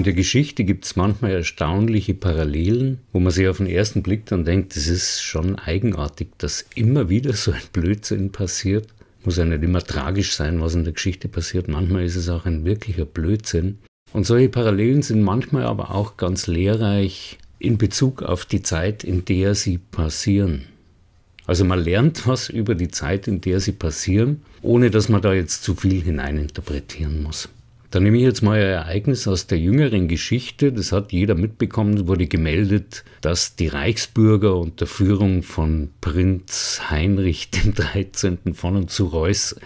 In der Geschichte gibt es manchmal erstaunliche Parallelen, wo man sich auf den ersten Blick dann denkt, es ist schon eigenartig, dass immer wieder so ein Blödsinn passiert. Muss ja nicht immer tragisch sein, was in der Geschichte passiert. Manchmal ist es auch ein wirklicher Blödsinn. Und solche Parallelen sind manchmal aber auch ganz lehrreich in Bezug auf die Zeit, in der sie passieren. Also man lernt was über die Zeit, in der sie passieren, ohne dass man da jetzt zu viel hineininterpretieren muss. Dann nehme ich jetzt mal ein Ereignis aus der jüngeren Geschichte. Das hat jeder mitbekommen, wurde gemeldet, dass die Reichsbürger unter Führung von Prinz Heinrich XIII. von und zu Reuß,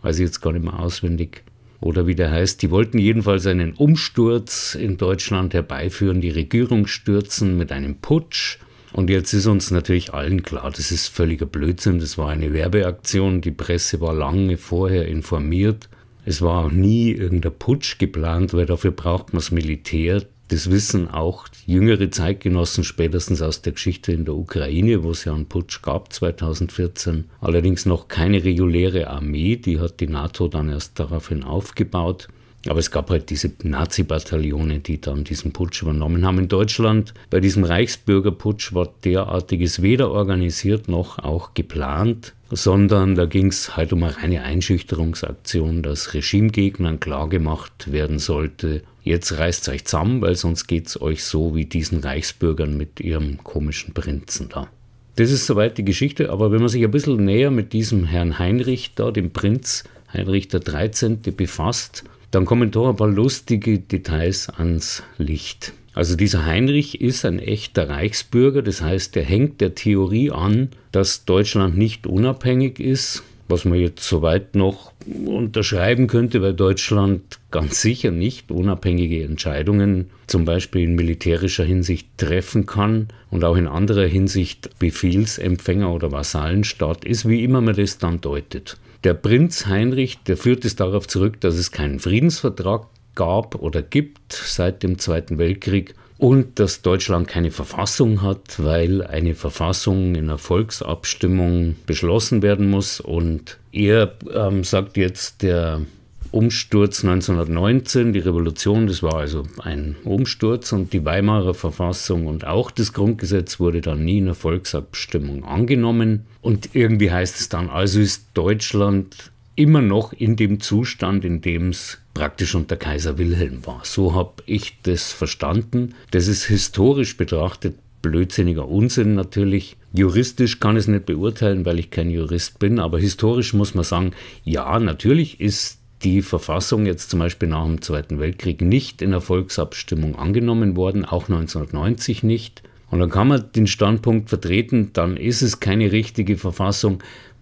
weiß ich jetzt gar nicht mehr auswendig, oder wie der heißt, die wollten jedenfalls einen Umsturz in Deutschland herbeiführen, die Regierung stürzen mit einem Putsch. Und jetzt ist uns natürlich allen klar, das ist völliger Blödsinn, das war eine Werbeaktion, die Presse war lange vorher informiert es war auch nie irgendein Putsch geplant, weil dafür braucht man das Militär. Das wissen auch jüngere Zeitgenossen spätestens aus der Geschichte in der Ukraine, wo es ja einen Putsch gab 2014. Allerdings noch keine reguläre Armee, die hat die NATO dann erst daraufhin aufgebaut. Aber es gab halt diese Nazi-Bataillone, die dann diesen Putsch übernommen haben. In Deutschland bei diesem Reichsbürgerputsch war derartiges weder organisiert noch auch geplant sondern da ging es halt um eine reine Einschüchterungsaktion, dass Regimegegnern klargemacht werden sollte, jetzt reißt euch zusammen, weil sonst geht's euch so wie diesen Reichsbürgern mit ihrem komischen Prinzen da. Das ist soweit die Geschichte, aber wenn man sich ein bisschen näher mit diesem Herrn Heinrich da, dem Prinz Heinrich XIII., befasst, dann kommen doch ein paar lustige Details ans Licht. Also dieser Heinrich ist ein echter Reichsbürger, das heißt, er hängt der Theorie an, dass Deutschland nicht unabhängig ist, was man jetzt soweit noch unterschreiben könnte, weil Deutschland ganz sicher nicht unabhängige Entscheidungen zum Beispiel in militärischer Hinsicht treffen kann und auch in anderer Hinsicht Befehlsempfänger oder Vasallenstaat ist, wie immer man das dann deutet. Der Prinz Heinrich, der führt es darauf zurück, dass es keinen Friedensvertrag gab oder gibt seit dem Zweiten Weltkrieg und dass Deutschland keine Verfassung hat, weil eine Verfassung in einer Volksabstimmung beschlossen werden muss. Und er ähm, sagt jetzt, der Umsturz 1919, die Revolution, das war also ein Umsturz und die Weimarer Verfassung und auch das Grundgesetz wurde dann nie in einer Volksabstimmung angenommen. Und irgendwie heißt es dann, also ist Deutschland immer noch in dem Zustand, in dem es praktisch unter Kaiser Wilhelm war. So habe ich das verstanden. Das ist historisch betrachtet blödsinniger Unsinn natürlich. Juristisch kann ich es nicht beurteilen, weil ich kein Jurist bin, aber historisch muss man sagen, ja, natürlich ist die Verfassung jetzt zum Beispiel nach dem Zweiten Weltkrieg nicht in der Volksabstimmung angenommen worden, auch 1990 nicht. Und dann kann man den Standpunkt vertreten, dann ist es keine richtige Verfassung,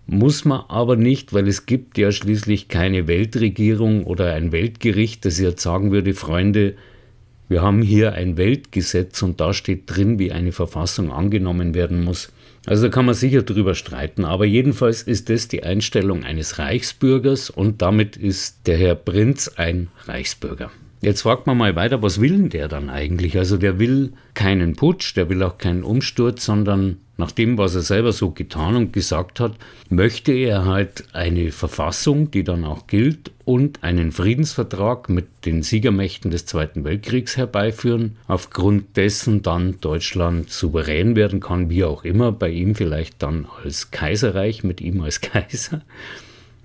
muss man aber nicht, weil es gibt ja schließlich keine Weltregierung oder ein Weltgericht, das jetzt sagen würde, Freunde, wir haben hier ein Weltgesetz und da steht drin, wie eine Verfassung angenommen werden muss. Also da kann man sicher drüber streiten, aber jedenfalls ist das die Einstellung eines Reichsbürgers und damit ist der Herr Prinz ein Reichsbürger. Jetzt fragt man mal weiter, was will denn der dann eigentlich? Also der will keinen Putsch, der will auch keinen Umsturz, sondern nach dem, was er selber so getan und gesagt hat, möchte er halt eine Verfassung, die dann auch gilt, und einen Friedensvertrag mit den Siegermächten des Zweiten Weltkriegs herbeiführen, aufgrund dessen dann Deutschland souverän werden kann, wie auch immer, bei ihm vielleicht dann als Kaiserreich, mit ihm als Kaiser.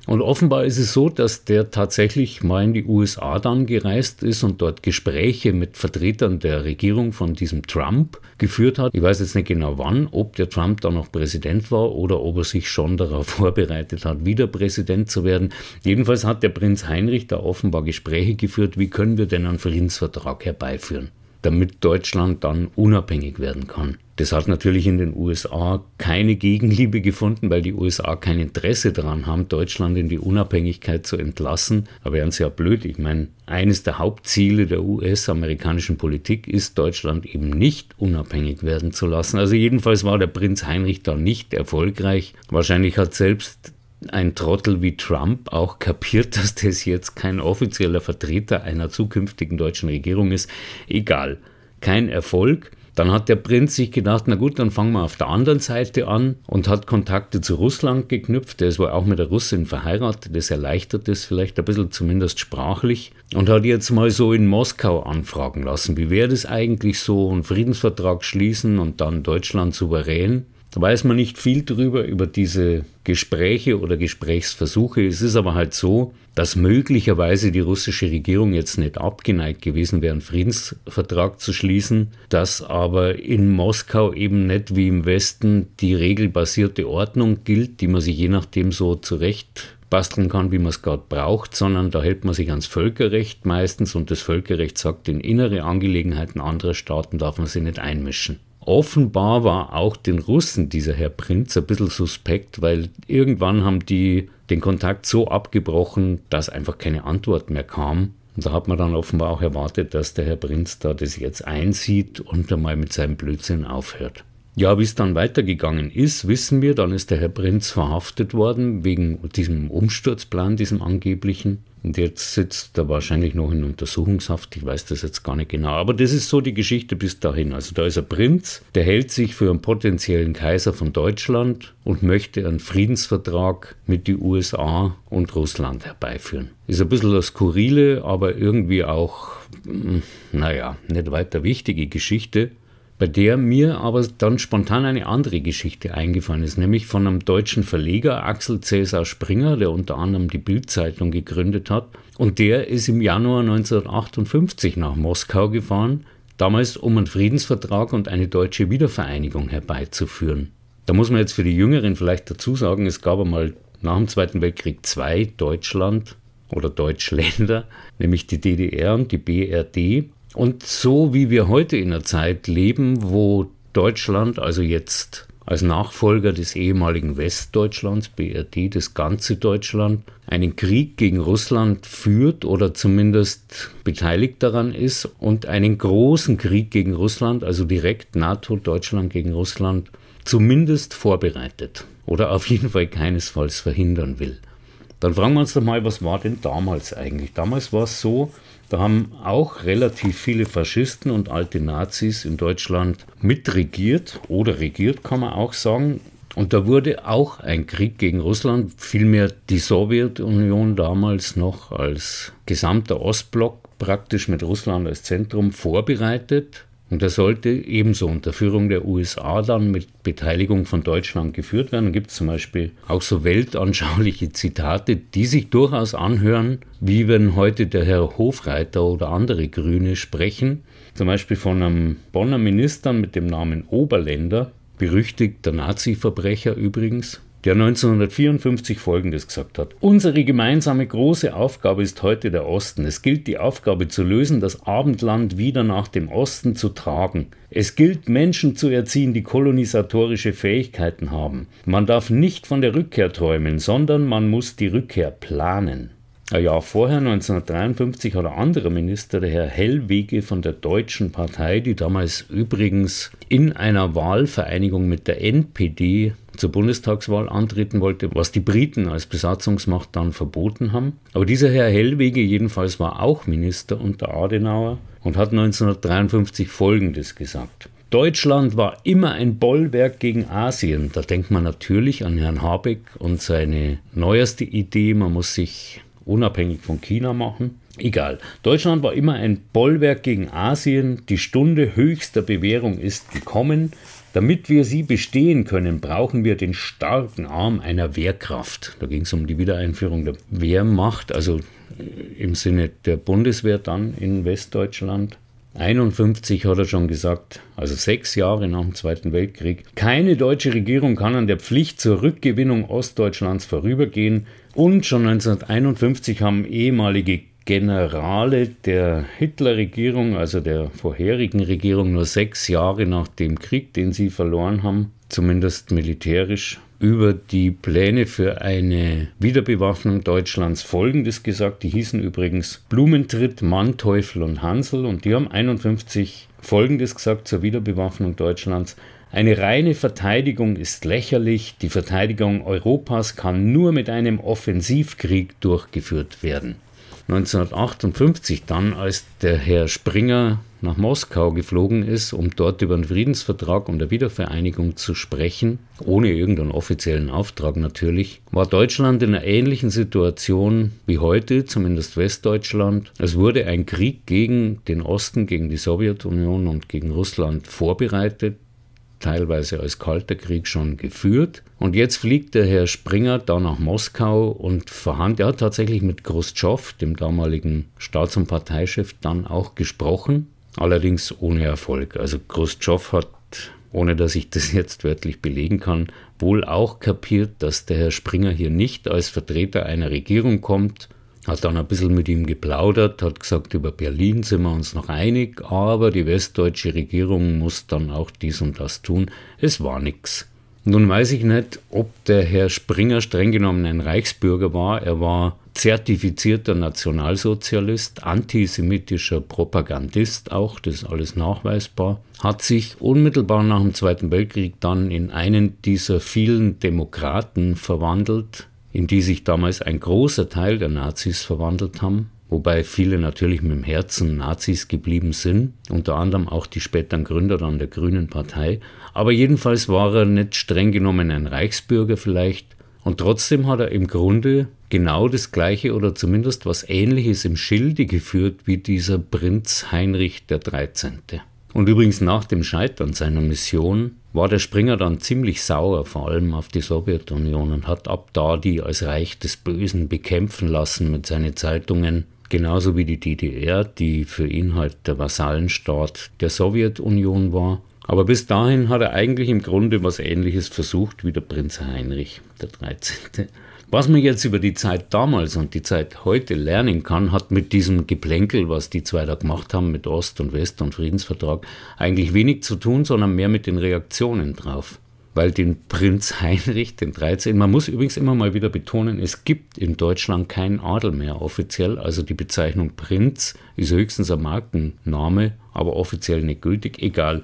Und offenbar ist es so, dass der tatsächlich mal in die USA dann gereist ist und dort Gespräche mit Vertretern der Regierung von diesem Trump geführt hat. Ich weiß jetzt nicht genau wann, ob der Trump da noch Präsident war oder ob er sich schon darauf vorbereitet hat, wieder Präsident zu werden. Jedenfalls hat der Prinz Heinrich da offenbar Gespräche geführt, wie können wir denn einen Friedensvertrag herbeiführen, damit Deutschland dann unabhängig werden kann. Das hat natürlich in den USA keine Gegenliebe gefunden, weil die USA kein Interesse daran haben, Deutschland in die Unabhängigkeit zu entlassen. Da wären sie ja blöd. Ich meine, eines der Hauptziele der US-amerikanischen Politik ist, Deutschland eben nicht unabhängig werden zu lassen. Also jedenfalls war der Prinz Heinrich da nicht erfolgreich. Wahrscheinlich hat selbst ein Trottel wie Trump auch kapiert, dass das jetzt kein offizieller Vertreter einer zukünftigen deutschen Regierung ist. Egal, kein Erfolg. Dann hat der Prinz sich gedacht, na gut, dann fangen wir auf der anderen Seite an und hat Kontakte zu Russland geknüpft. Der ist wohl auch mit der Russin verheiratet, das erleichtert es vielleicht ein bisschen, zumindest sprachlich. Und hat jetzt mal so in Moskau anfragen lassen, wie wäre das eigentlich so, einen Friedensvertrag schließen und dann Deutschland souverän. Da weiß man nicht viel drüber, über diese Gespräche oder Gesprächsversuche. Es ist aber halt so, dass möglicherweise die russische Regierung jetzt nicht abgeneigt gewesen wäre, einen Friedensvertrag zu schließen, dass aber in Moskau eben nicht wie im Westen die regelbasierte Ordnung gilt, die man sich je nachdem so zurecht basteln kann, wie man es gerade braucht, sondern da hält man sich ans Völkerrecht meistens und das Völkerrecht sagt, in innere Angelegenheiten anderer Staaten darf man sich nicht einmischen. Offenbar war auch den Russen dieser Herr Prinz ein bisschen suspekt, weil irgendwann haben die den Kontakt so abgebrochen, dass einfach keine Antwort mehr kam. Und da hat man dann offenbar auch erwartet, dass der Herr Prinz da das jetzt einsieht und einmal mit seinem Blödsinn aufhört. Ja, wie es dann weitergegangen ist, wissen wir. Dann ist der Herr Prinz verhaftet worden wegen diesem Umsturzplan, diesem angeblichen. Und jetzt sitzt er wahrscheinlich noch in Untersuchungshaft. Ich weiß das jetzt gar nicht genau. Aber das ist so die Geschichte bis dahin. Also da ist ein Prinz, der hält sich für einen potenziellen Kaiser von Deutschland und möchte einen Friedensvertrag mit den USA und Russland herbeiführen. Ist ein bisschen das Skurrile, aber irgendwie auch, hm, naja, nicht weiter wichtige Geschichte bei der mir aber dann spontan eine andere Geschichte eingefallen ist, nämlich von einem deutschen Verleger Axel Cäsar Springer, der unter anderem die Bildzeitung gegründet hat. Und der ist im Januar 1958 nach Moskau gefahren, damals um einen Friedensvertrag und eine deutsche Wiedervereinigung herbeizuführen. Da muss man jetzt für die Jüngeren vielleicht dazu sagen, es gab einmal nach dem Zweiten Weltkrieg zwei Deutschland oder Deutschländer, nämlich die DDR und die BRD. Und so wie wir heute in einer Zeit leben, wo Deutschland, also jetzt als Nachfolger des ehemaligen Westdeutschlands, BRD, das ganze Deutschland, einen Krieg gegen Russland führt oder zumindest beteiligt daran ist und einen großen Krieg gegen Russland, also direkt NATO, Deutschland gegen Russland, zumindest vorbereitet oder auf jeden Fall keinesfalls verhindern will. Dann fragen wir uns doch mal, was war denn damals eigentlich? Damals war es so, da haben auch relativ viele Faschisten und alte Nazis in Deutschland mitregiert oder regiert, kann man auch sagen. Und da wurde auch ein Krieg gegen Russland, vielmehr die Sowjetunion damals noch als gesamter Ostblock praktisch mit Russland als Zentrum vorbereitet. Und das sollte ebenso unter Führung der USA dann mit Beteiligung von Deutschland geführt werden. Da gibt es zum Beispiel auch so weltanschauliche Zitate, die sich durchaus anhören, wie wenn heute der Herr Hofreiter oder andere Grüne sprechen. Zum Beispiel von einem Bonner Minister mit dem Namen Oberländer, berüchtigter Nazi-Verbrecher übrigens, der 1954 Folgendes gesagt hat. Unsere gemeinsame große Aufgabe ist heute der Osten. Es gilt die Aufgabe zu lösen, das Abendland wieder nach dem Osten zu tragen. Es gilt Menschen zu erziehen, die kolonisatorische Fähigkeiten haben. Man darf nicht von der Rückkehr träumen, sondern man muss die Rückkehr planen. Ein Jahr vorher, 1953, hat ein anderer Minister, der Herr Hellwege von der Deutschen Partei, die damals übrigens in einer Wahlvereinigung mit der NPD zur Bundestagswahl antreten wollte, was die Briten als Besatzungsmacht dann verboten haben. Aber dieser Herr Hellwege jedenfalls war auch Minister unter Adenauer und hat 1953 Folgendes gesagt. Deutschland war immer ein Bollwerk gegen Asien. Da denkt man natürlich an Herrn Habeck und seine neueste Idee, man muss sich unabhängig von China machen. Egal. Deutschland war immer ein Bollwerk gegen Asien. Die Stunde höchster Bewährung ist gekommen. Damit wir sie bestehen können, brauchen wir den starken Arm einer Wehrkraft. Da ging es um die Wiedereinführung der Wehrmacht, also äh, im Sinne der Bundeswehr dann in Westdeutschland. 1951 hat er schon gesagt, also sechs Jahre nach dem Zweiten Weltkrieg. Keine deutsche Regierung kann an der Pflicht zur Rückgewinnung Ostdeutschlands vorübergehen. Und schon 1951 haben ehemalige Generale der Hitler-Regierung, also der vorherigen Regierung, nur sechs Jahre nach dem Krieg, den sie verloren haben, zumindest militärisch, über die Pläne für eine Wiederbewaffnung Deutschlands Folgendes gesagt. Die hießen übrigens Blumentritt, Manteuffel und Hansel und die haben 51 Folgendes gesagt zur Wiederbewaffnung Deutschlands. Eine reine Verteidigung ist lächerlich. Die Verteidigung Europas kann nur mit einem Offensivkrieg durchgeführt werden. 1958 dann, als der Herr Springer nach Moskau geflogen ist, um dort über einen Friedensvertrag und um der Wiedervereinigung zu sprechen, ohne irgendeinen offiziellen Auftrag natürlich, war Deutschland in einer ähnlichen Situation wie heute, zumindest Westdeutschland. Es wurde ein Krieg gegen den Osten, gegen die Sowjetunion und gegen Russland vorbereitet teilweise als Kalter Krieg schon geführt. Und jetzt fliegt der Herr Springer da nach Moskau und verhandelt Er hat tatsächlich mit Khrushchev, dem damaligen Staats- und Parteichef, dann auch gesprochen, allerdings ohne Erfolg. Also Khrushchev hat ohne dass ich das jetzt wörtlich belegen kann, wohl auch kapiert, dass der Herr Springer hier nicht als Vertreter einer Regierung kommt, hat dann ein bisschen mit ihm geplaudert, hat gesagt, über Berlin sind wir uns noch einig, aber die westdeutsche Regierung muss dann auch dies und das tun. Es war nichts. Nun weiß ich nicht, ob der Herr Springer streng genommen ein Reichsbürger war. Er war zertifizierter Nationalsozialist, antisemitischer Propagandist auch, das ist alles nachweisbar, hat sich unmittelbar nach dem Zweiten Weltkrieg dann in einen dieser vielen Demokraten verwandelt, in die sich damals ein großer Teil der Nazis verwandelt haben, wobei viele natürlich mit dem Herzen Nazis geblieben sind, unter anderem auch die späteren Gründer dann der Grünen Partei. Aber jedenfalls war er nicht streng genommen ein Reichsbürger vielleicht, und trotzdem hat er im Grunde genau das gleiche oder zumindest was ähnliches im Schilde geführt wie dieser Prinz Heinrich der 13. Und übrigens nach dem Scheitern seiner Mission war der Springer dann ziemlich sauer, vor allem auf die Sowjetunion, und hat ab da die als Reich des Bösen bekämpfen lassen mit seinen Zeitungen, genauso wie die DDR, die für ihn halt der Vasallenstaat der Sowjetunion war. Aber bis dahin hat er eigentlich im Grunde was Ähnliches versucht wie der Prinz Heinrich der 13. Was man jetzt über die Zeit damals und die Zeit heute lernen kann, hat mit diesem Geplänkel, was die zwei da gemacht haben mit Ost und West und Friedensvertrag, eigentlich wenig zu tun, sondern mehr mit den Reaktionen drauf. Weil den Prinz Heinrich, den 13., man muss übrigens immer mal wieder betonen, es gibt in Deutschland keinen Adel mehr offiziell, also die Bezeichnung Prinz ist höchstens ein Markenname, aber offiziell nicht gültig, egal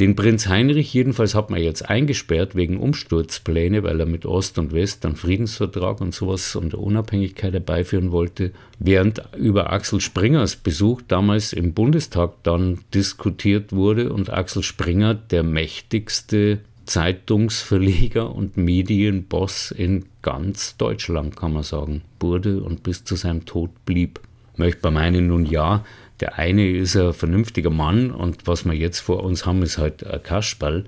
den Prinz Heinrich jedenfalls hat man jetzt eingesperrt wegen Umsturzpläne, weil er mit Ost und West dann Friedensvertrag und sowas und Unabhängigkeit herbeiführen wollte, während über Axel Springers Besuch damals im Bundestag dann diskutiert wurde und Axel Springer der mächtigste Zeitungsverleger und Medienboss in ganz Deutschland, kann man sagen, wurde und bis zu seinem Tod blieb. Möchte man meinen, nun ja, der eine ist ein vernünftiger Mann und was wir jetzt vor uns haben, ist halt ein Kasperl.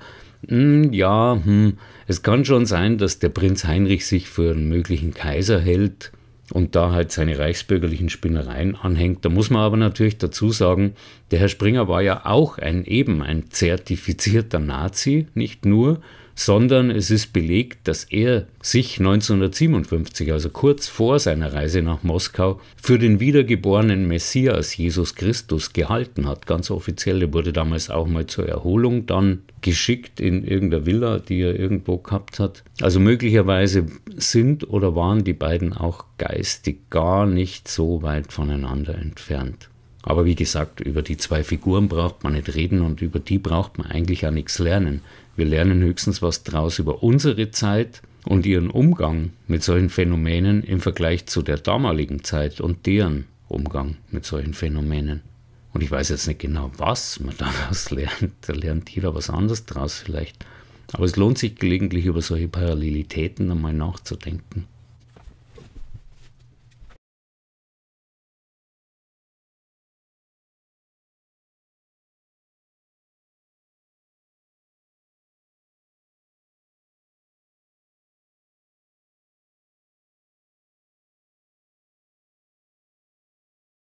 Hm, ja, hm, es kann schon sein, dass der Prinz Heinrich sich für einen möglichen Kaiser hält und da halt seine reichsbürgerlichen Spinnereien anhängt. Da muss man aber natürlich dazu sagen, der Herr Springer war ja auch ein eben ein zertifizierter Nazi, nicht nur, sondern es ist belegt, dass er sich 1957, also kurz vor seiner Reise nach Moskau, für den wiedergeborenen Messias Jesus Christus gehalten hat. Ganz offiziell, er wurde damals auch mal zur Erholung dann geschickt in irgendeiner Villa, die er irgendwo gehabt hat. Also möglicherweise sind oder waren die beiden auch geistig gar nicht so weit voneinander entfernt. Aber wie gesagt, über die zwei Figuren braucht man nicht reden und über die braucht man eigentlich auch nichts lernen. Wir lernen höchstens was draus über unsere Zeit und ihren Umgang mit solchen Phänomenen im Vergleich zu der damaligen Zeit und deren Umgang mit solchen Phänomenen. Und ich weiß jetzt nicht genau, was man daraus lernt. Da lernt jeder was anderes draus vielleicht. Aber es lohnt sich gelegentlich über solche Parallelitäten einmal nachzudenken.